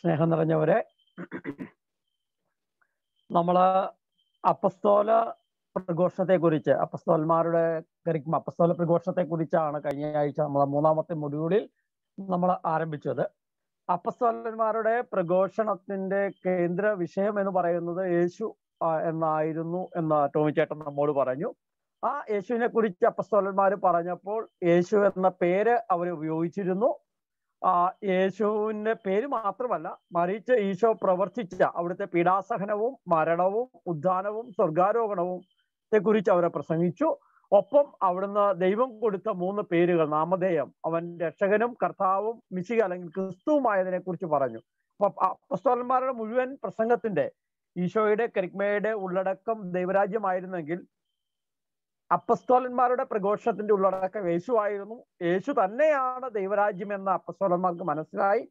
സ്നേഹം നിറഞ്ഞവരെ നമ്മള് അപ്പസ്തോല പ്രഘോഷണത്തെ കുറിച്ച് അപ്പസ്തോൽമാരുടെ കരിക്കും അപ്പസ്തോല പ്രഘോഷണത്തെ കുറിച്ചാണ് കഴിഞ്ഞ ആഴ്ച നമ്മളെ മൂന്നാമത്തെ മൊഡ്യൂളിൽ നമ്മൾ ആരംഭിച്ചത് അപ്പസ്തോലന്മാരുടെ പ്രഘോഷണത്തിന്റെ കേന്ദ്ര വിഷയം എന്ന് പറയുന്നത് യേശു എന്നായിരുന്നു എന്ന് ടോമി ചേട്ടൻ നമ്മോട് പറഞ്ഞു ആ യേശുവിനെ കുറിച്ച് അപ്പസ്തോലന്മാർ പറഞ്ഞപ്പോൾ യേശു എന്ന പേര് അവർ ഉപയോഗിച്ചിരുന്നു ആ യേശുവിന്റെ പേര് മാത്രമല്ല മറിച്ച് ഈശോ പ്രവർത്തിച്ച അവിടുത്തെ പീഡാസഹനവും മരണവും ഉദ്ധാനവും സ്വർഗാരോഹണവും കുറിച്ച് അവരെ പ്രസംഗിച്ചു ഒപ്പം അവിടുന്ന് ദൈവം കൊടുത്ത മൂന്ന് പേരുകൾ നാമധേയം അവൻ രക്ഷകനും കർത്താവും മിശിക അല്ലെങ്കിൽ ക്രിസ്തുവുമായതിനെ കുറിച്ച് പറഞ്ഞു അപ്പൊ അപ്പസ്തോലന്മാരുടെ മുഴുവൻ പ്രസംഗത്തിന്റെ ഈശോയുടെ കരിക്മയുടെ ഉള്ളടക്കം ദൈവരാജ്യമായിരുന്നെങ്കിൽ അപ്പസ്തോലന്മാരുടെ പ്രഘോഷത്തിന്റെ ഉള്ളടക്കം യേശുവായിരുന്നു യേശു തന്നെയാണ് ദൈവരാജ്യം എന്ന അപ്പസ്തോലന്മാർക്ക് മനസ്സിലായി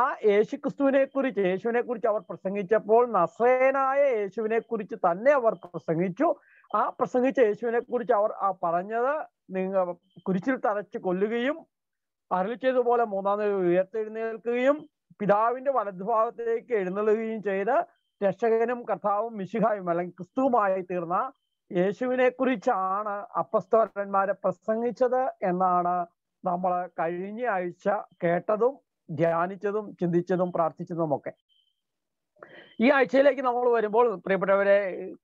ആ യേശു ക്രിസ്തുവിനെ കുറിച്ച് യേശുവിനെ കുറിച്ച് അവർ പ്രസംഗിച്ചപ്പോൾ നസേനായ യേശുവിനെ കുറിച്ച് തന്നെ അവർ പ്രസംഗിച്ചു ആ പ്രസംഗിച്ച യേശുവിനെ കുറിച്ച് അവർ ആ പറഞ്ഞത് നിങ്ങൾ കുരിശിൽ തറച്ച് കൊല്ലുകയും അരളി ചെയ്തതുപോലെ മൂന്നാം തീയതി ഉയർത്തെഴുന്നേൽക്കുകയും പിതാവിന്റെ വലതുഭാഗത്തേക്ക് എഴുന്നള്ളുകയും ചെയ്ത് രക്ഷകനും കർത്താവും മിശിഹായും അല്ലെങ്കിൽ ക്രിസ്തുവുമായി തീർന്ന യേശുവിനെ കുറിച്ചാണ് അപ്പസ്തോലന്മാർ പ്രസംഗിച്ചത് എന്നാണ് നമ്മൾ കഴിഞ്ഞ ആഴ്ച കേട്ടതും ധ്യാനിച്ചതും ചിന്തിച്ചതും പ്രാർത്ഥിച്ചതും ഒക്കെ ഈ ആഴ്ചയിലേക്ക് നമ്മൾ വരുമ്പോൾ പ്രിയപ്പെട്ടവരെ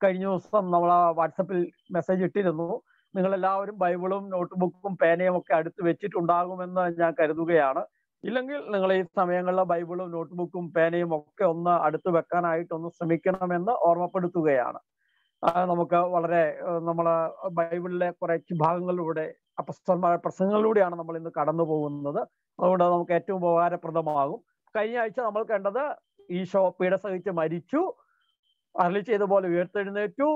കഴിഞ്ഞ ദിവസം നമ്മൾ വാട്സപ്പിൽ മെസ്സേജ് ഇട്ടിരുന്നു നിങ്ങൾ എല്ലാവരും ബൈബിളും നോട്ട്ബുക്കും പേനയും ഒക്കെ അടുത്ത് വെച്ചിട്ടുണ്ടാകുമെന്ന് ഞാൻ കരുതുകയാണ് ഇല്ലെങ്കിൽ നിങ്ങൾ ഈ സമയങ്ങളിൽ ബൈബിളും നോട്ട്ബുക്കും പേനയും ഒക്കെ ഒന്ന് അടുത്ത് വെക്കാനായിട്ടൊന്ന് ശ്രമിക്കണമെന്ന് ഓർമ്മപ്പെടുത്തുകയാണ് നമുക്ക് വളരെ നമ്മൾ ബൈബിളിലെ കുറച്ച് ഭാഗങ്ങളിലൂടെ അപസ്തന്മാരുടെ പ്രസംഗങ്ങളിലൂടെയാണ് നമ്മൾ ഇന്ന് കടന്നു പോകുന്നത് അതുകൊണ്ട് നമുക്ക് ഏറ്റവും ഉപകാരപ്രദമാകും കഴിഞ്ഞ ആഴ്ച നമ്മൾ കണ്ടത് ഈശോ പീഡ സഹിച്ച് മരിച്ചു അരളി ചെയ്ത പോലെ ഉയർത്തെഴുന്നേറ്റു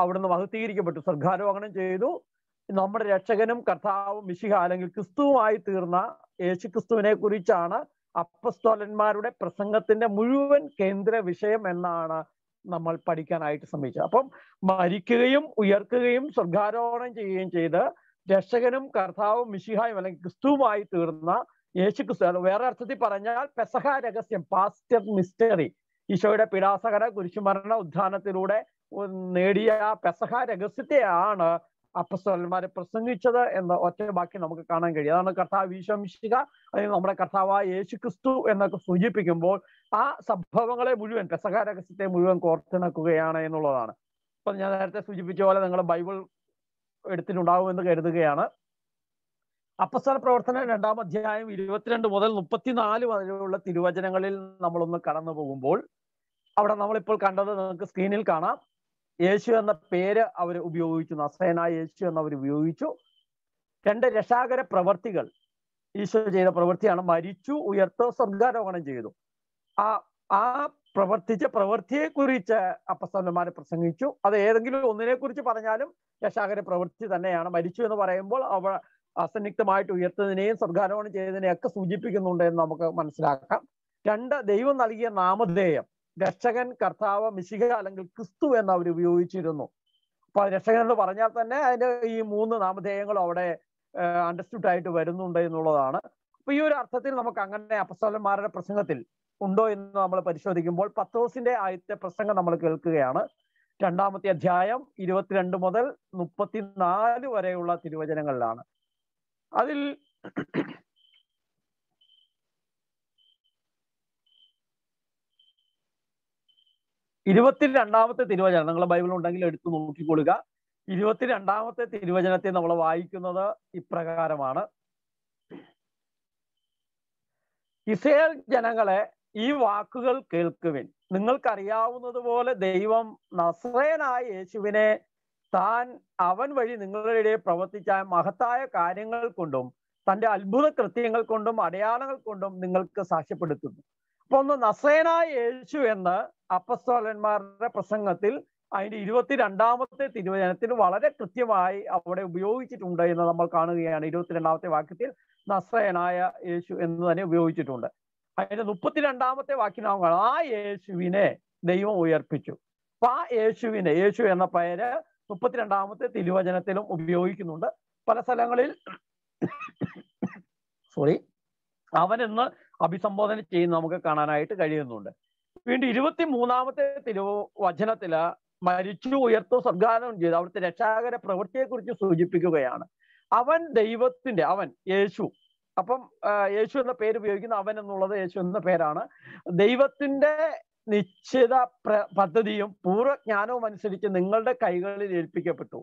അവിടുന്ന് മഹത്തീകരിക്കപ്പെട്ടു സർഗാരോഹണം ചെയ്തു നമ്മുടെ രക്ഷകനും കർത്താവും മിശിഹ അല്ലെങ്കിൽ ക്രിസ്തുവുമായി തീർന്ന യേശു ക്രിസ്തുവിനെ കുറിച്ചാണ് അപ്പസ്തോലന്മാരുടെ പ്രസംഗത്തിന്റെ മുഴുവൻ കേന്ദ്ര വിഷയം എന്നാണ് നമ്മൾ പഠിക്കാനായിട്ട് ശ്രമിച്ചു അപ്പം മരിക്കുകയും ഉയർക്കുകയും സ്വർഗാരോഹണം ചെയ്യുകയും ചെയ്ത് രക്ഷകനും കർത്താവും മിഷിഹായും അല്ലെങ്കിൽ ക്രിസ്തുവുമായി തീർന്ന യേശു ക്രിസ്തു വേറെ അർത്ഥത്തിൽ പറഞ്ഞാൽ പെസഹ രഹസ്യം പാസ്റ്റർ മിസ്റ്ററി ഈശോയുടെ പിടാസകര കുരിശുമരണ ഉദ്ധാനത്തിലൂടെ നേടിയ പെസഹ രഹസ്യത്തെയാണ് അപ്പസ്തോലന്മാരെ പ്രസംഗിച്ചത് എന്ന ഒറ്റ വാക്യം നമുക്ക് കാണാൻ കഴിയും അതാണ് കർത്താവ് ഈശോമിശിക അല്ലെങ്കിൽ നമ്മുടെ കർത്താവ് യേശു ക്രിസ്തു എന്നൊക്കെ സൂചിപ്പിക്കുമ്പോൾ ആ സംഭവങ്ങളെ മുഴുവൻ രസകാരകസ്യത്തെ മുഴുവൻ കോർത്തിണക്കുകയാണ് എന്നുള്ളതാണ് ഇപ്പൊ ഞാൻ നേരത്തെ സൂചിപ്പിച്ച പോലെ നിങ്ങൾ ബൈബിൾ എന്ന് കരുതുകയാണ് അപ്പസ്തല പ്രവർത്തനം രണ്ടാം അധ്യായം ഇരുപത്തിരണ്ട് മുതൽ മുപ്പത്തിനാല് വരെയുള്ള തിരുവചനങ്ങളിൽ നമ്മളൊന്ന് കടന്നു പോകുമ്പോൾ അവിടെ നമ്മളിപ്പോൾ കണ്ടത് നിങ്ങൾക്ക് സ്ക്രീനിൽ കാണാം യേശു എന്ന പേര് അവർ ഉപയോഗിച്ചു നസേനായ യേശു എന്ന് അവർ ഉപയോഗിച്ചു രണ്ട് രക്ഷാകര പ്രവർത്തികൾ ഈശോ ചെയ്ത പ്രവൃത്തിയാണ് മരിച്ചു ഉയർത്ത് സ്വർഗാരോഹണം ചെയ്തു ആ ആ പ്രവർത്തിച്ച പ്രവൃത്തിയെ കുറിച്ച് അപ്പസ്തന്മാരെ പ്രസംഗിച്ചു അത് ഏതെങ്കിലും ഒന്നിനെ കുറിച്ച് പറഞ്ഞാലും രക്ഷാകര പ്രവൃത്തി തന്നെയാണ് മരിച്ചു എന്ന് പറയുമ്പോൾ അവ അസന്നിഗ്ധമായിട്ട് ഉയർത്തതിനെയും സ്വർഗാരോഹണം ചെയ്തതിനെയൊക്കെ സൂചിപ്പിക്കുന്നുണ്ട് എന്ന് നമുക്ക് മനസ്സിലാക്കാം രണ്ട് ദൈവം നൽകിയ നാമധേയം രക്ഷകൻ കർത്താവ് മിശിക അല്ലെങ്കിൽ ക്രിസ്തു എന്ന് അവർ ഉപയോഗിച്ചിരുന്നു അപ്പൊ രക്ഷകൻ എന്ന് പറഞ്ഞാൽ തന്നെ അതിന്റെ ഈ മൂന്ന് നാമധേയങ്ങളും അവിടെ അണ്ടർസ്റ്റുഡ് ആയിട്ട് വരുന്നുണ്ട് എന്നുള്ളതാണ് അപ്പൊ ഈ ഒരു അർത്ഥത്തിൽ നമുക്ക് അങ്ങനെ അപ്പസ്തോലന്മാരുടെ പ്രസംഗത്തിൽ ഉണ്ടോ എന്ന് നമ്മൾ പരിശോധിക്കുമ്പോൾ പത്തോസിന്റെ ആദ്യത്തെ പ്രസംഗം നമ്മൾ കേൾക്കുകയാണ് രണ്ടാമത്തെ അധ്യായം ഇരുപത്തിരണ്ട് മുതൽ മുപ്പത്തിനാല് വരെയുള്ള തിരുവചനങ്ങളിലാണ് അതിൽ ഇരുപത്തിരണ്ടാമത്തെ തിരുവചനം നിങ്ങൾ ബൈബിൾ ഉണ്ടെങ്കിൽ എടുത്തു നോക്കിക്കൊള്ളുക ഇരുപത്തിരണ്ടാമത്തെ തിരുവചനത്തെ നമ്മൾ വായിക്കുന്നത് ഇപ്രകാരമാണ് ഇസേൽ ജനങ്ങളെ ഈ വാക്കുകൾ കേൾക്കുവിൻ പോലെ ദൈവം നസ്രേനായ യേശുവിനെ താൻ അവൻ വഴി നിങ്ങളുടെ പ്രവർത്തിച്ച മഹത്തായ കാര്യങ്ങൾ കൊണ്ടും തന്റെ അത്ഭുത കൃത്യങ്ങൾ കൊണ്ടും അടയാളങ്ങൾ കൊണ്ടും നിങ്ങൾക്ക് സാക്ഷ്യപ്പെടുത്തുന്നു ഒന്ന് നസേനായ യേശു എന്ന് അപ്പസ്തോലന്മാരുടെ പ്രസംഗത്തിൽ അതിന്റെ ഇരുപത്തിരണ്ടാമത്തെ തിരുവചനത്തിൽ വളരെ കൃത്യമായി അവിടെ ഉപയോഗിച്ചിട്ടുണ്ട് എന്ന് നമ്മൾ കാണുകയാണ് ഇരുപത്തിരണ്ടാമത്തെ വാക്യത്തിൽ നസ്രയനായ യേശു എന്ന് തന്നെ ഉപയോഗിച്ചിട്ടുണ്ട് അതിന്റെ മുപ്പത്തിരണ്ടാമത്തെ വാക്യം ആ യേശുവിനെ ദൈവം ഉയർപ്പിച്ചു അപ്പൊ ആ യേശുവിനെ യേശു എന്ന പേര് മുപ്പത്തിരണ്ടാമത്തെ തിരുവചനത്തിലും ഉപയോഗിക്കുന്നുണ്ട് പല സ്ഥലങ്ങളിൽ സോറി അവനെന്ന് അഭിസംബോധന ചെയ്യുന്ന നമുക്ക് കാണാനായിട്ട് കഴിയുന്നുണ്ട് വീണ്ടും ഇരുപത്തി മൂന്നാമത്തെ തിരുവ വചനത്തില് മരിച്ചു ഉയർത്തു സദ്ഗാനം ചെയ്ത് അവിടുത്തെ രക്ഷാകര പ്രവൃത്തിയെക്കുറിച്ച് സൂചിപ്പിക്കുകയാണ് അവൻ ദൈവത്തിന്റെ അവൻ യേശു അപ്പം യേശു എന്ന പേര് ഉപയോഗിക്കുന്ന അവൻ എന്നുള്ളത് യേശു എന്ന പേരാണ് ദൈവത്തിന്റെ നിശ്ചിത പദ്ധതിയും പൂർവ്വജ്ഞാനവും അനുസരിച്ച് നിങ്ങളുടെ കൈകളിൽ ഏൽപ്പിക്കപ്പെട്ടു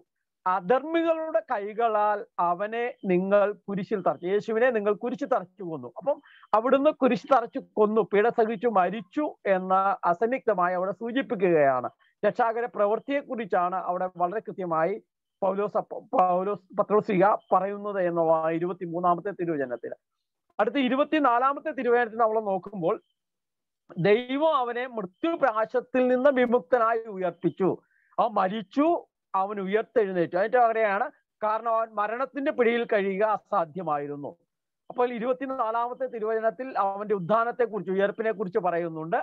അധർമ്മികളുടെ കൈകളാൽ അവനെ നിങ്ങൾ കുരിശിൽ തറച്ചു യേശുവിനെ നിങ്ങൾ കുരിശു തറച്ചു കൊന്നു അപ്പം അവിടുന്ന് കുരിശു തറച്ചു കൊന്നു പിഴ സഹിച്ചു മരിച്ചു എന്ന അസന്നിഗ്ധമായി അവിടെ സൂചിപ്പിക്കുകയാണ് രക്ഷാകര പ്രവൃത്തിയെക്കുറിച്ചാണ് അവിടെ വളരെ കൃത്യമായി പൗലോസ് പൗലോസ് പത്രോസിക പറയുന്നത് എന്ന ഇരുപത്തി മൂന്നാമത്തെ തിരുവചനത്തിൽ അടുത്ത ഇരുപത്തിനാലാമത്തെ തിരുവചനത്തിൽ നമ്മൾ നോക്കുമ്പോൾ ദൈവം അവനെ മൃത്യുപ്രാശത്തിൽ നിന്ന് വിമുക്തനായി ഉയർപ്പിച്ചു അവൻ മരിച്ചു അവൻ ഉയർത്തെഴുന്നേറ്റു അതിന്റെ പകരമാണ് കാരണം അവൻ മരണത്തിന്റെ പിടിയിൽ കഴിയുക അസാധ്യമായിരുന്നു അപ്പോൾ ഇരുപത്തിനാലാമത്തെ തിരുവചനത്തിൽ അവന്റെ ഉദ്ധാനത്തെ കുറിച്ച് ഉയർപ്പിനെ കുറിച്ച് പറയുന്നുണ്ട്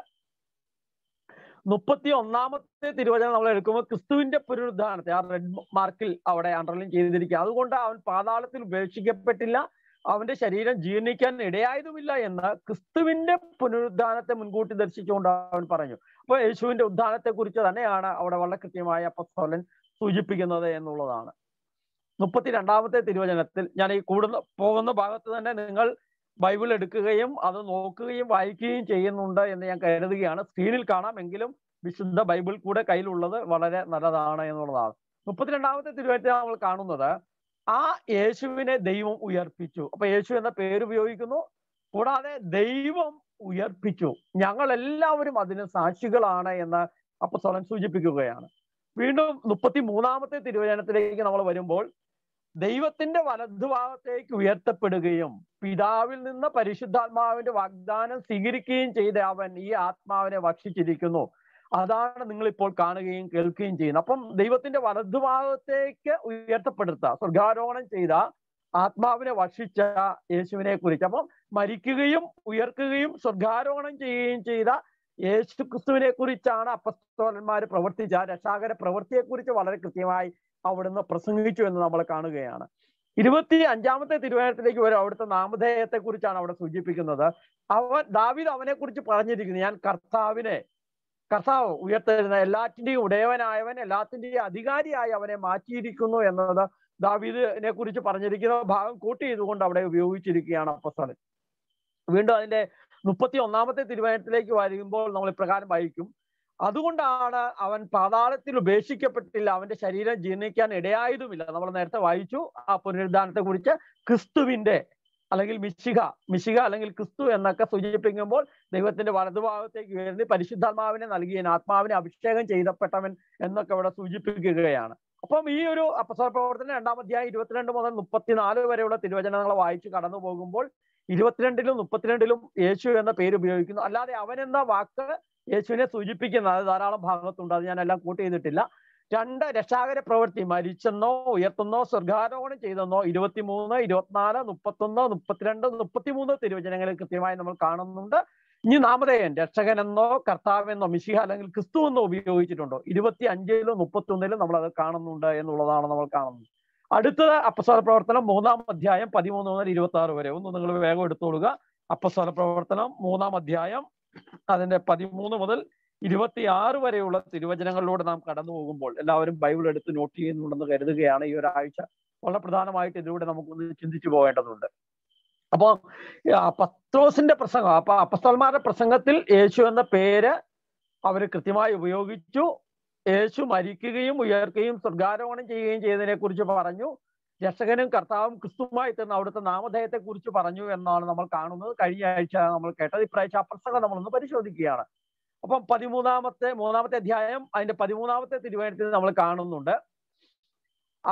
മുപ്പത്തി ഒന്നാമത്തെ തിരുവചനം നമ്മൾ എടുക്കുമ്പോൾ ക്രിസ്തുവിന്റെ പുനരുദ്ധാനത്തെ ആ റെഡ് മാർക്കിൽ അവിടെ അണ്ടർലൈൻ ചെയ്തിരിക്കുക അതുകൊണ്ട് അവൻ പാതാളത്തിൽ ഉപേക്ഷിക്കപ്പെട്ടില്ല അവന്റെ ശരീരം ജീർണിക്കാൻ ഇടയായതുമില്ല എന്ന് ക്രിസ്തുവിന്റെ പുനരുദ്ധാനത്തെ മുൻകൂട്ടി ദർശിച്ചുകൊണ്ട് അവൻ പറഞ്ഞു അപ്പൊ യേശുവിന്റെ ഉദ്ധാനത്തെ കുറിച്ച് തന്നെയാണ് അവിടെ വളരെ കൃത്യമായ അപ്പസ്തോലൻ സൂചിപ്പിക്കുന്നത് എന്നുള്ളതാണ് മുപ്പത്തിരണ്ടാമത്തെ തിരുവചനത്തിൽ ഞാൻ ഈ കൂടുതൽ പോകുന്ന ഭാഗത്ത് തന്നെ നിങ്ങൾ ബൈബിൾ എടുക്കുകയും അത് നോക്കുകയും വായിക്കുകയും ചെയ്യുന്നുണ്ട് എന്ന് ഞാൻ കരുതുകയാണ് സ്ക്രീനിൽ കാണാം എങ്കിലും വിശുദ്ധ ബൈബിൾ കൂടെ കയ്യിലുള്ളത് വളരെ നല്ലതാണ് എന്നുള്ളതാണ് മുപ്പത്തിരണ്ടാമത്തെ തിരുവചനം നമ്മൾ കാണുന്നത് ആ യേശുവിനെ ദൈവം ഉയർപ്പിച്ചു അപ്പൊ യേശു എന്ന പേര് ഉപയോഗിക്കുന്നു കൂടാതെ ദൈവം ഉയർപ്പിച്ചു ഞങ്ങൾ എല്ലാവരും അതിന് സാക്ഷികളാണ് എന്ന് സ്വലം സൂചിപ്പിക്കുകയാണ് വീണ്ടും മുപ്പത്തി മൂന്നാമത്തെ തിരുവചനത്തിലേക്ക് നമ്മൾ വരുമ്പോൾ ദൈവത്തിന്റെ വലതുഭാഗത്തേക്ക് ഉയർത്തപ്പെടുകയും പിതാവിൽ നിന്ന് പരിശുദ്ധാത്മാവിന്റെ വാഗ്ദാനം സ്വീകരിക്കുകയും ചെയ്ത അവൻ ഈ ആത്മാവിനെ ഭക്ഷിച്ചിരിക്കുന്നു അതാണ് നിങ്ങൾ ഇപ്പോൾ കാണുകയും കേൾക്കുകയും ചെയ്യുന്നത് അപ്പം ദൈവത്തിന്റെ വലതുഭാഗത്തേക്ക് ഉയർത്തപ്പെടുത്ത സ്വർഗാരോഹണം ചെയ്ത ആത്മാവിനെ വക്ഷിച്ച യേശുവിനെ കുറിച്ച് അപ്പം മരിക്കുകയും ഉയർക്കുകയും സ്വർഗാരോഹണം ചെയ്യുകയും ചെയ്ത യേശുക്രിസ്തുവിനെ കുറിച്ചാണ് അപ്പസ്തോലന്മാർ പ്രവർത്തിച്ച രക്ഷാകര പ്രവൃത്തിയെക്കുറിച്ച് വളരെ കൃത്യമായി അവിടുന്ന് പ്രസംഗിച്ചു എന്ന് നമ്മൾ കാണുകയാണ് ഇരുപത്തി അഞ്ചാമത്തെ തിരുവനന്തപുരത്തിലേക്ക് വരും അവിടുത്തെ നാമധേയത്തെ കുറിച്ചാണ് അവിടെ സൂചിപ്പിക്കുന്നത് അവൻ ദാവിദ് അവനെ കുറിച്ച് പറഞ്ഞിരിക്കുന്നു ഞാൻ കർത്താവിനെ കർത്താവ് ഉയർത്തരുന്ന എല്ലാറ്റിന്റെയും ഉടയവനായവൻ എല്ലാത്തിന്റെയും അധികാരിയായി അവനെ മാറ്റിയിരിക്കുന്നു എന്നത് ദാവിദിനെ കുറിച്ച് പറഞ്ഞിരിക്കുന്ന ഭാഗം കൂട്ടി ഇതുകൊണ്ട് അവിടെ ഉപയോഗിച്ചിരിക്കുകയാണ് അപ്പസ്തോലൻ വീണ്ടും അതിന്റെ മുപ്പത്തി ഒന്നാമത്തെ തിരുവനന്തപുരത്തിലേക്ക് വരുമ്പോൾ നമ്മൾ ഇപ്രകാരം വായിക്കും അതുകൊണ്ടാണ് അവൻ പാതാളത്തിൽ ഉപേക്ഷിക്കപ്പെട്ടില്ല അവന്റെ ശരീരം ജീർണിക്കാൻ ഇടയായതുമില്ല നമ്മൾ നേരത്തെ വായിച്ചു ആ പുനരുദ്ധാനത്തെ കുറിച്ച് ക്രിസ്തുവിന്റെ അല്ലെങ്കിൽ മിശിക മിശിക അല്ലെങ്കിൽ ക്രിസ്തു എന്നൊക്കെ സൂചിപ്പിക്കുമ്പോൾ ദൈവത്തിന്റെ വലതുഭാഗത്തേക്ക് ഉയർന്ന് പരിശുദ്ധാത്മാവിനെ നൽകിയ ആത്മാവിനെ അഭിഷേകം ചെയ്തപ്പെട്ടവൻ എന്നൊക്കെ ഇവിടെ സൂചിപ്പിക്കുകയാണ് അപ്പം ഈ ഒരു അപ്പസർ പ്രവർത്തനം രണ്ടാമധ്യായം ഇരുപത്തിരണ്ട് മുതൽ മുപ്പത്തിനാല് വരെയുള്ള തിരുവചനങ്ങളെ വായിച്ചു കടന്നു പോകുമ്പോൾ ഇരുപത്തിരണ്ടിലും മുപ്പത്തിരണ്ടിലും യേശു എന്ന പേര് ഉപയോഗിക്കുന്നു അല്ലാതെ അവൻ എന്ന വാക്ക് യേശുവിനെ സൂചിപ്പിക്കുന്ന അത് ധാരാളം ഭാഗത്തുണ്ട് അത് ഞാനെല്ലാം കൂട്ടി ചെയ്തിട്ടില്ല രണ്ട് രക്ഷാകര പ്രവൃത്തി മരിച്ചെന്നോ ഉയർത്തുന്നോ സ്വർഗാരോഹണം ചെയ്തെന്നോ ഇരുപത്തിമൂന്ന് ഇരുപത്തിനാല് മുപ്പത്തൊന്ന് മുപ്പത്തിരണ്ട് മുപ്പത്തിമൂന്ന് തിരുവചനങ്ങളിൽ കൃത്യമായി നമ്മൾ കാണുന്നുണ്ട് ഇനി നാമധേയൻ രക്ഷകനെന്നോ കർത്താവെന്നോ മിശിഹ അല്ലെങ്കിൽ ക്രിസ്തു എന്നോ ഉപയോഗിച്ചിട്ടുണ്ടോ ഇരുപത്തി അഞ്ചിലും മുപ്പത്തി ഒന്നിലും നമ്മൾ അത് കാണുന്നുണ്ട് എന്നുള്ളതാണ് നമ്മൾ കാണുന്നത് അടുത്തത് അപ്പസ്വാദ പ്രവർത്തനം മൂന്നാം അധ്യായം പതിമൂന്ന് മുതൽ ഇരുപത്തി ആറ് വരെ ഒന്ന് നിങ്ങൾ വേഗം എടുത്തോളുക അപ്പസ്വാദ പ്രവർത്തനം മൂന്നാം അധ്യായം അതിന്റെ പതിമൂന്ന് മുതൽ ഇരുപത്തിയാറ് വരെയുള്ള തിരുവചനങ്ങളിലൂടെ നാം കടന്നു പോകുമ്പോൾ എല്ലാവരും ബൈബിൾ എടുത്ത് നോട്ട് ചെയ്യുന്നുണ്ടെന്ന് കരുതുകയാണ് ഈ ഒരാഴ്ച വളരെ പ്രധാനമായിട്ട് ഇതിലൂടെ നമുക്കൊന്ന് ചിന്തിച്ചു പോകേണ്ടതുണ്ട് അപ്പോൾ പത്രോസിന്റെ പ്രസംഗം അപ്പൊ അപ്പസ്തോന്മാരുടെ പ്രസംഗത്തിൽ യേശു എന്ന പേര് അവർ കൃത്യമായി ഉപയോഗിച്ചു യേശു മരിക്കുകയും ഉയർക്കുകയും സ്വർഗാരോഹണം ചെയ്യുകയും ചെയ്തതിനെ കുറിച്ച് പറഞ്ഞു രക്ഷകനും കർത്താവും ക്രിസ്തുമായി തന്നെ അവിടുത്തെ നാമധേയത്തെ കുറിച്ച് പറഞ്ഞു എന്നാണ് നമ്മൾ കാണുന്നത് കഴിഞ്ഞ ആഴ്ച നമ്മൾ കേട്ടത് ഇപ്രാവശ്യം ആ പ്രസംഗം നമ്മളൊന്ന് പരിശോധിക്കുകയാണ് അപ്പം പതിമൂന്നാമത്തെ മൂന്നാമത്തെ അധ്യായം അതിന്റെ പതിമൂന്നാമത്തെ തിരുവനന്തപുരത്തിൽ നമ്മൾ കാണുന്നുണ്ട്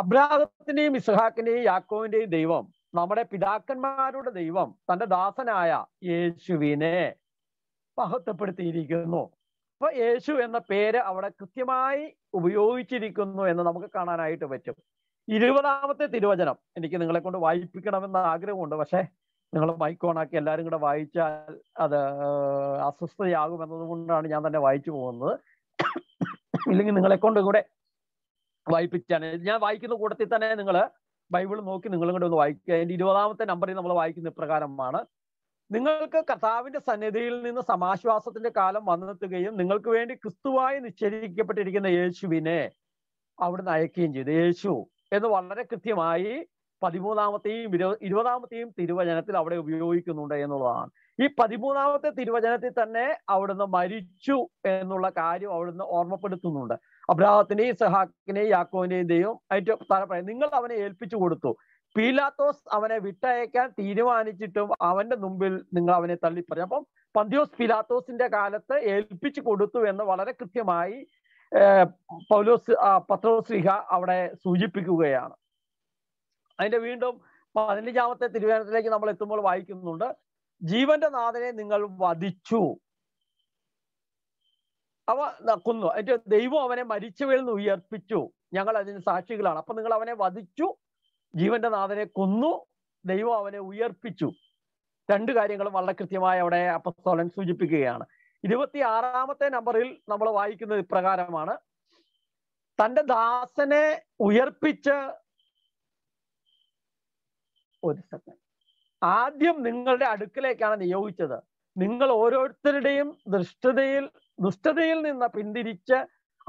അബ്രാഹത്തിന്റെയും ഇസ്ഹാക്കിന്റെയും യാക്കോവിന്റെയും ദൈവം നമ്മുടെ പിതാക്കന്മാരുടെ ദൈവം തന്റെ ദാസനായ യേശുവിനെ മഹത്വപ്പെടുത്തിയിരിക്കുന്നു അപ്പൊ യേശു എന്ന പേര് അവിടെ കൃത്യമായി ഉപയോഗിച്ചിരിക്കുന്നു എന്ന് നമുക്ക് കാണാനായിട്ട് പറ്റും ഇരുപതാമത്തെ തിരുവചനം എനിക്ക് നിങ്ങളെ കൊണ്ട് വായിപ്പിക്കണമെന്ന് ആഗ്രഹമുണ്ട് പക്ഷേ നിങ്ങൾ മൈക്ക് ഓണാക്കി എല്ലാവരും കൂടെ വായിച്ചാൽ അത് അസ്വസ്ഥതയാകും എന്നതുകൊണ്ടാണ് ഞാൻ തന്നെ വായിച്ചു പോകുന്നത് ഇല്ലെങ്കിൽ നിങ്ങളെ കൊണ്ട് കൂടെ വായിപ്പിച്ചാണ് ഞാൻ വായിക്കുന്ന കൂട്ടത്തിൽ തന്നെ നിങ്ങൾ ബൈബിൾ നോക്കി നിങ്ങളും കൂടെ ഒന്ന് വായിക്കുക അതിൻ്റെ ഇരുപതാമത്തെ നമ്പറിൽ നമ്മൾ വായിക്കുന്ന ഇപ്രകാരമാണ് നിങ്ങൾക്ക് കർത്താവിന്റെ സന്നിധിയിൽ നിന്ന് സമാശ്വാസത്തിന്റെ കാലം വന്നെത്തുകയും നിങ്ങൾക്ക് വേണ്ടി ക്രിസ്തുവായി നിശ്ചയിക്കപ്പെട്ടിരിക്കുന്ന യേശുവിനെ അവിടുന്ന് അയക്കുകയും ചെയ്തു യേശു എന്ന് വളരെ കൃത്യമായി പതിമൂന്നാമത്തെയും ഇരുപതാമത്തെയും തിരുവചനത്തിൽ അവിടെ ഉപയോഗിക്കുന്നുണ്ട് എന്നുള്ളതാണ് ഈ പതിമൂന്നാമത്തെ തിരുവചനത്തിൽ തന്നെ അവിടുന്ന് മരിച്ചു എന്നുള്ള കാര്യം അവിടുന്ന് ഓർമ്മപ്പെടുത്തുന്നുണ്ട് അബ്രാഹത്തിന്റെയും സഹാക്കിനെയും യാക്കോവിന്റെയും ദൈവം അതിന്റെ നിങ്ങൾ അവനെ ഏൽപ്പിച്ചു കൊടുത്തു പീലാത്തോസ് അവനെ വിട്ടയക്കാൻ തീരുമാനിച്ചിട്ടും അവന്റെ മുമ്പിൽ നിങ്ങൾ അവനെ തള്ളിപ്പറയും അപ്പം പന്തിയോസ് പീലാത്തോസിന്റെ കാലത്ത് ഏൽപ്പിച്ചു കൊടുത്തു എന്ന് വളരെ കൃത്യമായി പൗലോസ് പത്രോസ്ലിഹ അവിടെ സൂചിപ്പിക്കുകയാണ് അതിന്റെ വീണ്ടും പതിനഞ്ചാമത്തെ തിരുവേനത്തിലേക്ക് നമ്മൾ എത്തുമ്പോൾ വായിക്കുന്നുണ്ട് ജീവന്റെ നാഥനെ നിങ്ങൾ വധിച്ചു അവ കൊന്നു അതിന്റെ ദൈവം അവനെ മരിച്ചവരിൽ നിന്ന് ഉയർപ്പിച്ചു ഞങ്ങൾ അതിന് സാക്ഷികളാണ് അപ്പൊ നിങ്ങൾ അവനെ വധിച്ചു ജീവന്റെ നാഥനെ കൊന്നു ദൈവം അവനെ ഉയർപ്പിച്ചു രണ്ട് കാര്യങ്ങളും വളരെ കൃത്യമായി അവിടെ അപ്പസ്തോലൻ സൂചിപ്പിക്കുകയാണ് ഇരുപത്തി ആറാമത്തെ നമ്പറിൽ നമ്മൾ വായിക്കുന്നത് ഇപ്രകാരമാണ് തന്റെ ദാസനെ ഉയർപ്പിച്ച് ഒരു സെക്കൻഡ് ആദ്യം നിങ്ങളുടെ അടുക്കലേക്കാണ് നിയോഗിച്ചത് നിങ്ങൾ ഓരോരുത്തരുടെയും ദൃഷ്ടതയിൽ ദുഷ്ടതയിൽ നിന്ന് പിന്തിരിച്ച്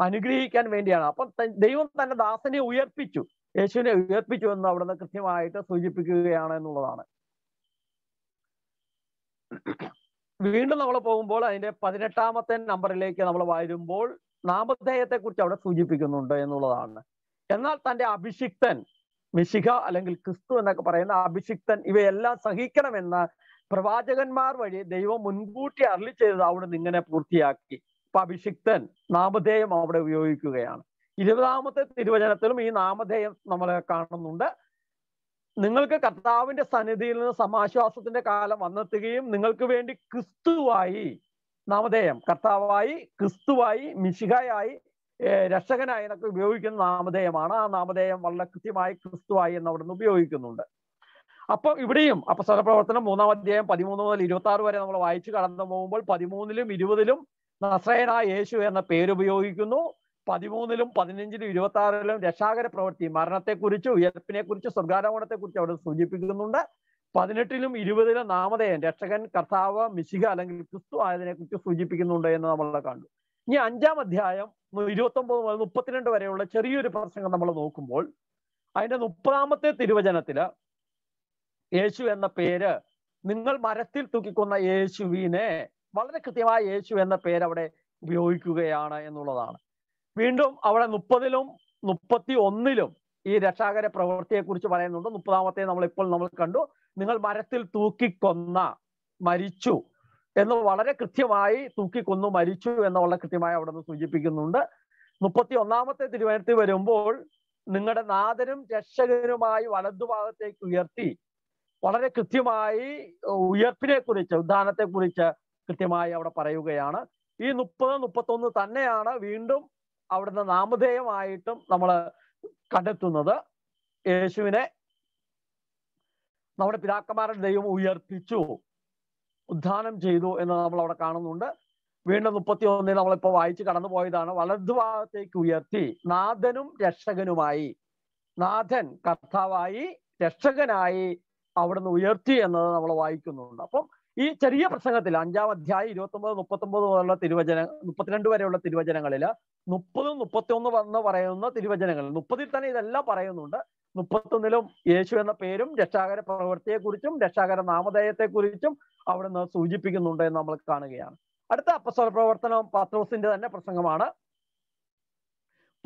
അനുഗ്രഹിക്കാൻ വേണ്ടിയാണ് അപ്പൊ ദൈവം തന്റെ ദാസനെ ഉയർപ്പിച്ചു യേശുവിനെ ഉയർപ്പിച്ചു എന്ന് അവിടുന്ന് കൃത്യമായിട്ട് സൂചിപ്പിക്കുകയാണ് എന്നുള്ളതാണ് വീണ്ടും നമ്മൾ പോകുമ്പോൾ അതിന്റെ പതിനെട്ടാമത്തെ നമ്പറിലേക്ക് നമ്മൾ വരുമ്പോൾ നാമധേയത്തെ കുറിച്ച് അവിടെ സൂചിപ്പിക്കുന്നുണ്ട് എന്നുള്ളതാണ് എന്നാൽ തന്റെ അഭിഷിക്തൻ മിശിക അല്ലെങ്കിൽ ക്രിസ്തു എന്നൊക്കെ പറയുന്ന അഭിഷിക്തൻ ഇവയെല്ലാം സഹിക്കണമെന്ന് പ്രവാചകന്മാർ വഴി ദൈവം മുൻകൂട്ടി അറിളി ചെയ്തത് അവിടെ നിന്ന് ഇങ്ങനെ പൂർത്തിയാക്കി അഭിഷിക്തൻ നാമധേയം അവിടെ ഉപയോഗിക്കുകയാണ് ഇരുപതാമത്തെ തിരുവചനത്തിലും ഈ നാമധേയം നമ്മൾ കാണുന്നുണ്ട് നിങ്ങൾക്ക് കർത്താവിന്റെ സന്നിധിയിൽ നിന്ന് സമാശ്വാസത്തിന്റെ കാലം വന്നെത്തുകയും നിങ്ങൾക്ക് വേണ്ടി ക്രിസ്തുവായി നാമധേയം കർത്താവായി ക്രിസ്തുവായി മിശിഹായി രക്ഷകനായി എന്നൊക്കെ ഉപയോഗിക്കുന്ന നാമധേയമാണ് ആ നാമധേയം വളരെ കൃത്യമായി ക്രിസ്തുവായി എന്ന് അവിടുന്ന് ഉപയോഗിക്കുന്നുണ്ട് അപ്പൊ ഇവിടെയും അപ്പൊ സ്വരപ്രവർത്തനം മൂന്നാം അധ്യായം പതിമൂന്ന് മുതൽ ഇരുപത്തി ആറ് വരെ നമ്മൾ വായിച്ചു കടന്നു പോകുമ്പോൾ പതിമൂന്നിലും ഇരുപതിലും നസ്രയനായ യേശു എന്ന പേരുപയോഗിക്കുന്നു പതിമൂന്നിലും പതിനഞ്ചിലും ഇരുപത്തി ആറിലും രക്ഷാകര പ്രവൃത്തി കുറിച്ച് ഉയർപ്പിനെ കുറിച്ച് കുറിച്ച് അവിടെ സൂചിപ്പിക്കുന്നുണ്ട് പതിനെട്ടിലും ഇരുപതിലും നാമധേയൻ രക്ഷകൻ കർത്താവ് മിശിക അല്ലെങ്കിൽ ക്രിസ്തു ആയതിനെ കുറിച്ച് സൂചിപ്പിക്കുന്നുണ്ട് എന്ന് നമ്മൾ കണ്ടു ഇനി അഞ്ചാം അധ്യായം ഇരുപത്തി ഒമ്പത് മുതൽ മുപ്പത്തിരണ്ട് വരെയുള്ള ചെറിയൊരു പ്രസംഗം നമ്മൾ നോക്കുമ്പോൾ അതിന്റെ മുപ്പതാമത്തെ തിരുവചനത്തില് യേശു എന്ന പേര് നിങ്ങൾ മരത്തിൽ തൂക്കിക്കൊന്ന യേശുവിനെ വളരെ കൃത്യമായ യേശു എന്ന പേര് അവിടെ ഉപയോഗിക്കുകയാണ് എന്നുള്ളതാണ് വീണ്ടും അവിടെ മുപ്പതിലും മുപ്പത്തി ഒന്നിലും ഈ രക്ഷാകര പ്രവൃത്തിയെ കുറിച്ച് പറയുന്നുണ്ട് മുപ്പതാമത്തെ നമ്മൾ ഇപ്പോൾ നമ്മൾ കണ്ടു നിങ്ങൾ മരത്തിൽ തൂക്കിക്കൊന്ന മരിച്ചു എന്ന് വളരെ കൃത്യമായി തൂക്കിക്കൊന്നു മരിച്ചു എന്ന് വളരെ കൃത്യമായി അവിടെ നിന്ന് സൂചിപ്പിക്കുന്നുണ്ട് മുപ്പത്തി ഒന്നാമത്തെ തിരുവനന്തപുരത്ത് വരുമ്പോൾ നിങ്ങളുടെ നാഥനും രക്ഷകനുമായി വലതുഭാഗത്തേക്ക് ഉയർത്തി വളരെ കൃത്യമായി ഉയർപ്പിനെ കുറിച്ച് ഉദ്ധാനത്തെ കുറിച്ച് കൃത്യമായി അവിടെ പറയുകയാണ് ഈ മുപ്പത് മുപ്പത്തൊന്ന് തന്നെയാണ് വീണ്ടും അവിടുന്ന് നാമധേയമായിട്ടും നമ്മൾ കണ്ടെത്തുന്നത് യേശുവിനെ നമ്മുടെ പിതാക്കന്മാരുടെ ദൈവം ഉയർപ്പിച്ചു ഉദ്ധാനം ചെയ്തു എന്ന് നമ്മൾ അവിടെ കാണുന്നുണ്ട് വീണ്ടും മുപ്പത്തി ഒന്നിൽ നമ്മളിപ്പോ വായിച്ച് കടന്നു പോയതാണ് വലതുഭാഗത്തേക്ക് ഉയർത്തി നാഥനും രക്ഷകനുമായി നാഥൻ കർത്താവായി രക്ഷകനായി അവിടുന്ന് ഉയർത്തി എന്നത് നമ്മൾ വായിക്കുന്നുണ്ട് അപ്പം ഈ ചെറിയ പ്രസംഗത്തിൽ അഞ്ചാം അധ്യായം ഇരുപത്തി ഒമ്പത് മുപ്പത്തി ഒമ്പത് മുതലുള്ള തിരുവചന മുപ്പത്തിരണ്ട് വരെയുള്ള തിരുവചനങ്ങളിൽ മുപ്പതും മുപ്പത്തിയൊന്നും വന്ന് പറയുന്ന തിരുവചനങ്ങൾ മുപ്പതിൽ തന്നെ ഇതെല്ലാം പറയുന്നുണ്ട് മുപ്പത്തൊന്നിലും യേശു എന്ന പേരും രക്ഷാകര പ്രവൃത്തിയെക്കുറിച്ചും രക്ഷാകര നാമധേയത്തെക്കുറിച്ചും അവിടുന്ന് സൂചിപ്പിക്കുന്നുണ്ട് എന്ന് നമ്മൾ കാണുകയാണ് അടുത്ത അപ്പസ്വല പ്രവർത്തനം പത്രോസിന്റെ തന്നെ പ്രസംഗമാണ്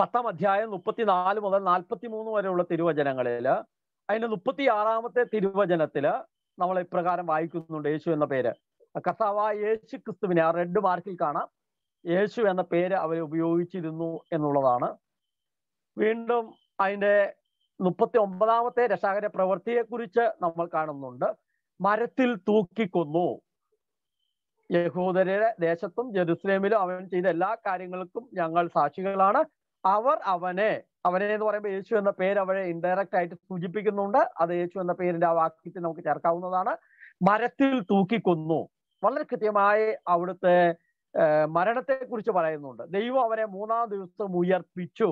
പത്താം അധ്യായം മുപ്പത്തിനാല് മുതൽ നാൽപ്പത്തി മൂന്ന് വരെയുള്ള തിരുവചനങ്ങളിൽ അതിന്റെ മുപ്പത്തി ആറാമത്തെ തിരുവചനത്തില് നമ്മൾ ഇപ്രകാരം വായിക്കുന്നുണ്ട് യേശു എന്ന പേര് കർത്താവായ യേശു ക്രിസ്തുവിനെ ആ റെഡ് മാർക്കിൽ കാണാം യേശു എന്ന പേര് അവർ ഉപയോഗിച്ചിരുന്നു എന്നുള്ളതാണ് വീണ്ടും അതിൻ്റെ മുപ്പത്തി ഒമ്പതാമത്തെ രക്ഷാകര പ്രവൃത്തിയെക്കുറിച്ച് നമ്മൾ കാണുന്നുണ്ട് മരത്തിൽ തൂക്കിക്കൊന്നു യഹൂദരുടെ ദേശത്തും ജെറുസലേമിലും അവൻ ചെയ്ത എല്ലാ കാര്യങ്ങൾക്കും ഞങ്ങൾ സാക്ഷികളാണ് അവർ അവനെ അവനെ എന്ന് പറയുമ്പോൾ യേശു എന്ന പേര് അവരെ ഇൻഡയറക്റ്റ് ആയിട്ട് സൂചിപ്പിക്കുന്നുണ്ട് അത് യേശു എന്ന പേരിന്റെ ആ വാക്യത്തിൽ നമുക്ക് ചേർക്കാവുന്നതാണ് മരത്തിൽ തൂക്കിക്കൊന്നു വളരെ കൃത്യമായി അവിടുത്തെ മരണത്തെ കുറിച്ച് പറയുന്നുണ്ട് ദൈവം അവരെ മൂന്നാം ദിവസം ഉയർപ്പിച്ചു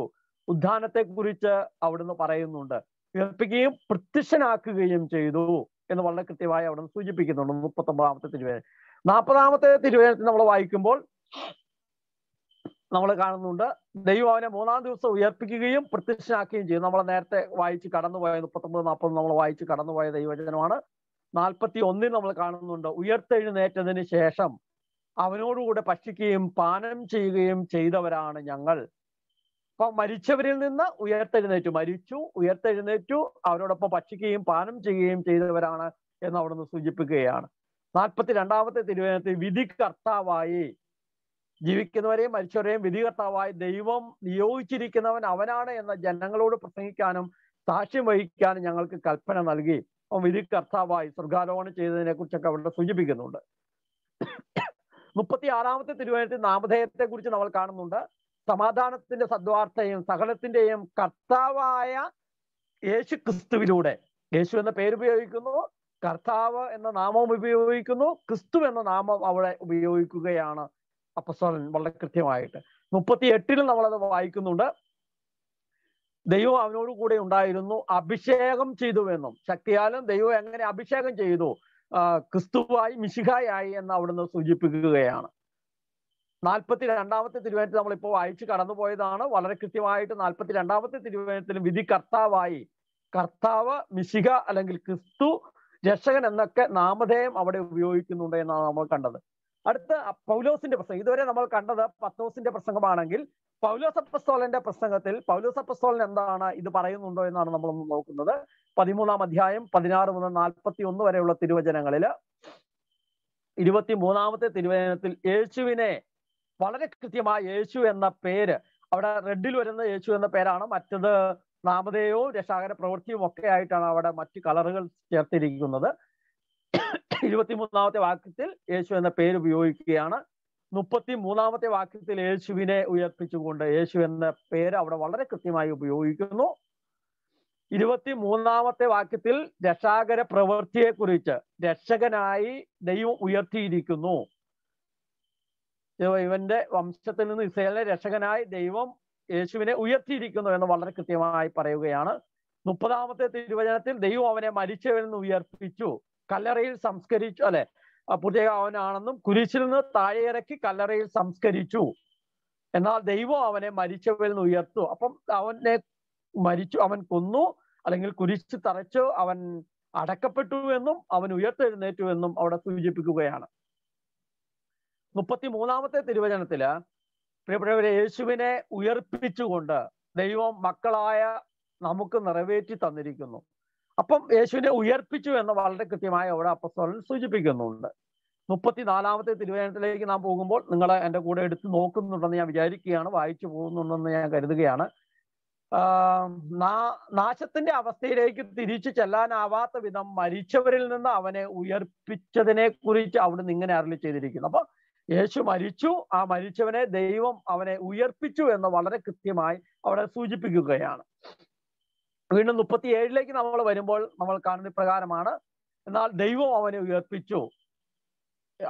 കുറിച്ച് അവിടുന്ന് പറയുന്നുണ്ട് ഉയർപ്പിക്കുകയും പ്രത്യക്ഷനാക്കുകയും ചെയ്തു എന്ന് വളരെ കൃത്യമായി നിന്ന് സൂചിപ്പിക്കുന്നുണ്ട് ഒമ്പതാമത്തെ തിരുവേദന നാൽപ്പതാമത്തെ തിരുവേദനത്തിൽ നമ്മൾ വായിക്കുമ്പോൾ നമ്മൾ കാണുന്നുണ്ട് ദൈവം അവനെ മൂന്നാം ദിവസം ഉയർപ്പിക്കുകയും പ്രത്യക്ഷനാക്കുകയും ചെയ്തു നമ്മൾ നേരത്തെ വായിച്ച് കടന്നുപോയ മുപ്പത്തൊമ്പത് നാൽപ്പത് നമ്മൾ വായിച്ച് കടന്നുപോയ ദൈവചനമാണ് നാൽപ്പത്തി ഒന്നിൽ നമ്മൾ കാണുന്നുണ്ട് ഉയർത്തെഴുന്നേറ്റതിന് ശേഷം അവനോടുകൂടെ ഭക്ഷിക്കുകയും പാനം ചെയ്യുകയും ചെയ്തവരാണ് ഞങ്ങൾ അപ്പൊ മരിച്ചവരിൽ നിന്ന് ഉയർത്തെഴുന്നേറ്റു മരിച്ചു ഉയർത്തെഴുന്നേറ്റു അവരോടൊപ്പം ഭക്ഷിക്കുകയും പാനം ചെയ്യുകയും ചെയ്തവരാണ് എന്ന് അവിടുന്ന് സൂചിപ്പിക്കുകയാണ് നാൽപ്പത്തി രണ്ടാമത്തെ തിരുവനന്തപുരത്ത് വിധികർത്താവായി ജീവിക്കുന്നവരെയും മരിച്ചവരെയും വിധികർത്താവായി ദൈവം നിയോഗിച്ചിരിക്കുന്നവൻ അവനാണ് എന്ന ജനങ്ങളോട് പ്രസംഗിക്കാനും സാക്ഷ്യം വഹിക്കാനും ഞങ്ങൾക്ക് കൽപ്പന നൽകി വിധികർത്താവായി സ്വർഗാരോഹണം ചെയ്തതിനെ കുറിച്ചൊക്കെ അവിടെ സൂചിപ്പിക്കുന്നുണ്ട് മുപ്പത്തി ആറാമത്തെ തിരുവനന്തപുരത്തിൽ നാമധേയത്തെ കുറിച്ച് നമ്മൾ കാണുന്നുണ്ട് സമാധാനത്തിന്റെ സദ്വാർത്ഥയും സകലത്തിന്റെയും കർത്താവായ യേശു ക്രിസ്തുവിലൂടെ യേശു എന്ന പേര് ഉപയോഗിക്കുന്നു കർത്താവ് എന്ന നാമം ഉപയോഗിക്കുന്നു ക്രിസ്തു എന്ന നാമം അവിടെ ഉപയോഗിക്കുകയാണ് അപ്പസ്വലൻ വളരെ കൃത്യമായിട്ട് മുപ്പത്തി എട്ടിലും നമ്മളത് വായിക്കുന്നുണ്ട് ദൈവം അവനോട് കൂടെ ഉണ്ടായിരുന്നു അഭിഷേകം ചെയ്തു എന്നും ശക്തിയാലും ദൈവം എങ്ങനെ അഭിഷേകം ചെയ്തു ക്രിസ്തുവായി മിശിഹായായി എന്ന് അവിടുന്ന് സൂചിപ്പിക്കുകയാണ് നാൽപ്പത്തി രണ്ടാമത്തെ തിരുവേനത്തിൽ നമ്മളിപ്പോൾ വായിച്ചു കടന്നുപോയതാണ് വളരെ കൃത്യമായിട്ട് നാൽപ്പത്തി രണ്ടാമത്തെ തിരുവനന്തപുരത്തിന് വിധി കർത്താവായി കർത്താവ് മിശിക അല്ലെങ്കിൽ ക്രിസ്തു രക്ഷകൻ എന്നൊക്കെ നാമധേയം അവിടെ ഉപയോഗിക്കുന്നുണ്ട് എന്നാണ് നമ്മൾ കണ്ടത് അടുത്ത പൗലോസിന്റെ പ്രസംഗം ഇതുവരെ നമ്മൾ കണ്ടത് പത്തോസിന്റെ പ്രസംഗമാണെങ്കിൽ പൗലോസപ്പസ്തോലന്റെ പ്രസംഗത്തിൽ പൗലോസപ്പസ്തോലൻ എന്താണ് ഇത് പറയുന്നുണ്ടോ എന്നാണ് നമ്മളൊന്ന് നോക്കുന്നത് പതിമൂന്നാം അധ്യായം പതിനാറ് മുതൽ നാൽപ്പത്തി ഒന്ന് വരെയുള്ള തിരുവചനങ്ങളിൽ ഇരുപത്തി മൂന്നാമത്തെ തിരുവചനത്തിൽ യേശുവിനെ വളരെ കൃത്യമായി യേശു എന്ന പേര് അവിടെ റെഡിൽ വരുന്ന യേശു എന്ന പേരാണ് മറ്റത് നാമതയോ രക്ഷാകര പ്രവൃത്തിയും ഒക്കെ ആയിട്ടാണ് അവിടെ മറ്റ് കളറുകൾ ചേർത്തിരിക്കുന്നത് മൂന്നാമത്തെ വാക്യത്തിൽ യേശു എന്ന പേര് ഉപയോഗിക്കുകയാണ് മുപ്പത്തി മൂന്നാമത്തെ വാക്യത്തിൽ യേശുവിനെ ഉയർപ്പിച്ചുകൊണ്ട് യേശു എന്ന പേര് അവിടെ വളരെ കൃത്യമായി ഉപയോഗിക്കുന്നു ഇരുപത്തി മൂന്നാമത്തെ വാക്യത്തിൽ രക്ഷാകര പ്രവൃത്തിയെക്കുറിച്ച് രക്ഷകനായി ദൈവം ഉയർത്തിയിരിക്കുന്നു ഇവന്റെ വംശത്തിൽ നിന്ന് ഇസ്രയേലിനെ രക്ഷകനായി ദൈവം യേശുവിനെ ഉയർത്തിയിരിക്കുന്നു എന്ന് വളരെ കൃത്യമായി പറയുകയാണ് മുപ്പതാമത്തെ തിരുവചനത്തിൽ ദൈവം അവനെ മരിച്ചവരിൽ നിന്ന് ഉയർപ്പിച്ചു കല്ലറയിൽ സംസ്കരിച്ചു അല്ലെ പുതിയ അവനാണെന്നും കുരിശിൽ നിന്ന് താഴെ ഇറക്കി കല്ലറയിൽ സംസ്കരിച്ചു എന്നാൽ ദൈവം അവനെ മരിച്ചവരിൽ നിന്ന് ഉയർത്തു അപ്പം അവനെ മരിച്ചു അവൻ കൊന്നു അല്ലെങ്കിൽ കുരിശ് തറച്ച് അവൻ അടക്കപ്പെട്ടു എന്നും അവൻ ഉയർത്തെഴുന്നേറ്റു എന്നും അവിടെ സൂചിപ്പിക്കുകയാണ് മുപ്പത്തിമൂന്നാമത്തെ തിരുവചനത്തില് പ്രിയപ്പെട്ടവരെ യേശുവിനെ ഉയർപ്പിച്ചുകൊണ്ട് ദൈവം മക്കളായ നമുക്ക് നിറവേറ്റി തന്നിരിക്കുന്നു അപ്പം യേശുവിനെ ഉയർപ്പിച്ചു എന്ന് വളരെ കൃത്യമായ അവിടെ അപ്പസ്വലൻ സൂചിപ്പിക്കുന്നുണ്ട് മുപ്പത്തിനാലാമത്തെ തിരുവചനത്തിലേക്ക് നാം പോകുമ്പോൾ നിങ്ങൾ എൻ്റെ കൂടെ എടുത്തു നോക്കുന്നുണ്ടെന്ന് ഞാൻ വിചാരിക്കുകയാണ് വായിച്ചു പോകുന്നുണ്ടെന്ന് ഞാൻ കരുതുകയാണ് നാശത്തിന്റെ അവസ്ഥയിലേക്ക് തിരിച്ചു ചെല്ലാനാവാത്ത വിധം മരിച്ചവരിൽ നിന്ന് അവനെ ഉയർപ്പിച്ചതിനെ കുറിച്ച് അവിടുന്ന് ഇങ്ങനെ അറിയി ചെയ്തിരിക്കുന്നു അപ്പൊ യേശു മരിച്ചു ആ മരിച്ചവനെ ദൈവം അവനെ ഉയർപ്പിച്ചു എന്ന് വളരെ കൃത്യമായി അവിടെ സൂചിപ്പിക്കുകയാണ് വീണ്ടും മുപ്പത്തി ഏഴിലേക്ക് നമ്മൾ വരുമ്പോൾ നമ്മൾ കാണുന്ന പ്രകാരമാണ് എന്നാൽ ദൈവം അവനെ ഉയർപ്പിച്ചു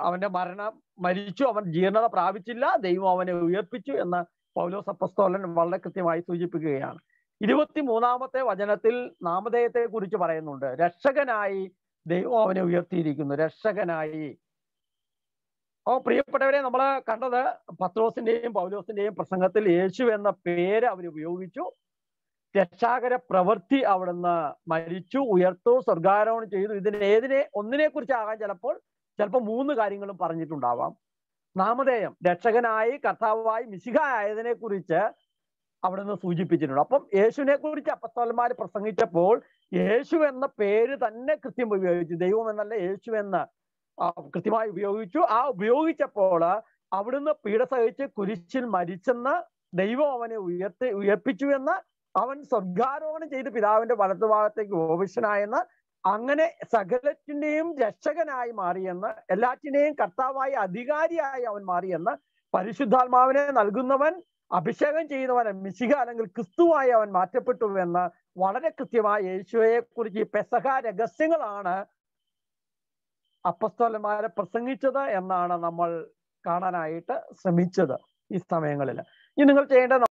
അവന്റെ മരണം മരിച്ചു അവൻ ജീർണത പ്രാപിച്ചില്ല ദൈവം അവനെ ഉയർപ്പിച്ചു എന്ന് പൗലോസ് അപ്പസ്തോലൻ വളരെ കൃത്യമായി സൂചിപ്പിക്കുകയാണ് ഇരുപത്തി മൂന്നാമത്തെ വചനത്തിൽ നാമധേയത്തെ കുറിച്ച് പറയുന്നുണ്ട് രക്ഷകനായി ദൈവം അവനെ ഉയർത്തിയിരിക്കുന്നു രക്ഷകനായി ഓ പ്രിയപ്പെട്ടവരെ നമ്മൾ കണ്ടത് പത്രോസിന്റെയും പൗലോസിന്റെയും പ്രസംഗത്തിൽ യേശു എന്ന പേര് അവർ ഉപയോഗിച്ചു രക്ഷാകര പ്രവൃത്തി അവിടുന്ന് മരിച്ചു ഉയർത്തു സ്വർഗാരോഹണം ചെയ്തു ഇതിനേതിനെ ഏതിനെ ഒന്നിനെ കുറിച്ചാകാൻ ചിലപ്പോൾ ചിലപ്പോൾ മൂന്ന് കാര്യങ്ങളും പറഞ്ഞിട്ടുണ്ടാവാം നാമധേയം രക്ഷകനായി കർത്താവായി മിശിക ആയതിനെ കുറിച്ച് അവിടെ നിന്ന് സൂചിപ്പിച്ചിട്ടുണ്ട് അപ്പം യേശുവിനെ കുറിച്ച് അപ്പസ്തോലന്മാർ പ്രസംഗിച്ചപ്പോൾ യേശു എന്ന പേര് തന്നെ കൃത്യം ഉപയോഗിച്ചു ദൈവം എന്നല്ല യേശു എന്ന് കൃത്യമായി ഉപയോഗിച്ചു ആ ഉപയോഗിച്ചപ്പോൾ അവിടുന്ന് പീഡ സഹിച്ച് കുരിശിൽ മരിച്ചെന്ന് ദൈവം അവനെ ഉയർത്തി ഉയർപ്പിച്ചു എന്ന് അവൻ സ്വർഗാരോഹണം ചെയ്ത് പിതാവിന്റെ വലത്തുഭാഗത്തേക്ക് ഓപിഷനായെന്ന് അങ്ങനെ സകലത്തിന്റെയും രക്ഷകനായി മാറിയെന്ന് എല്ലാറ്റിനെയും കർത്താവായി അധികാരിയായി അവൻ മാറിയെന്ന് പരിശുദ്ധാത്മാവിനെ നൽകുന്നവൻ അഭിഷേകം ചെയ്യുന്നവൻ മിശിക അല്ലെങ്കിൽ ക്രിസ്തുവായി അവൻ മാറ്റപ്പെട്ടു എന്ന് വളരെ കൃത്യമായി യേശുവയെ കുറിച്ച് പെസഹ രഹസ്യങ്ങളാണ് അപ്പസ്തോലന്മാരെ പ്രസംഗിച്ചത് എന്നാണ് നമ്മൾ കാണാനായിട്ട് ശ്രമിച്ചത് ഈ സമയങ്ങളിൽ ഇനി നിങ്ങൾ ചെയ്യേണ്ട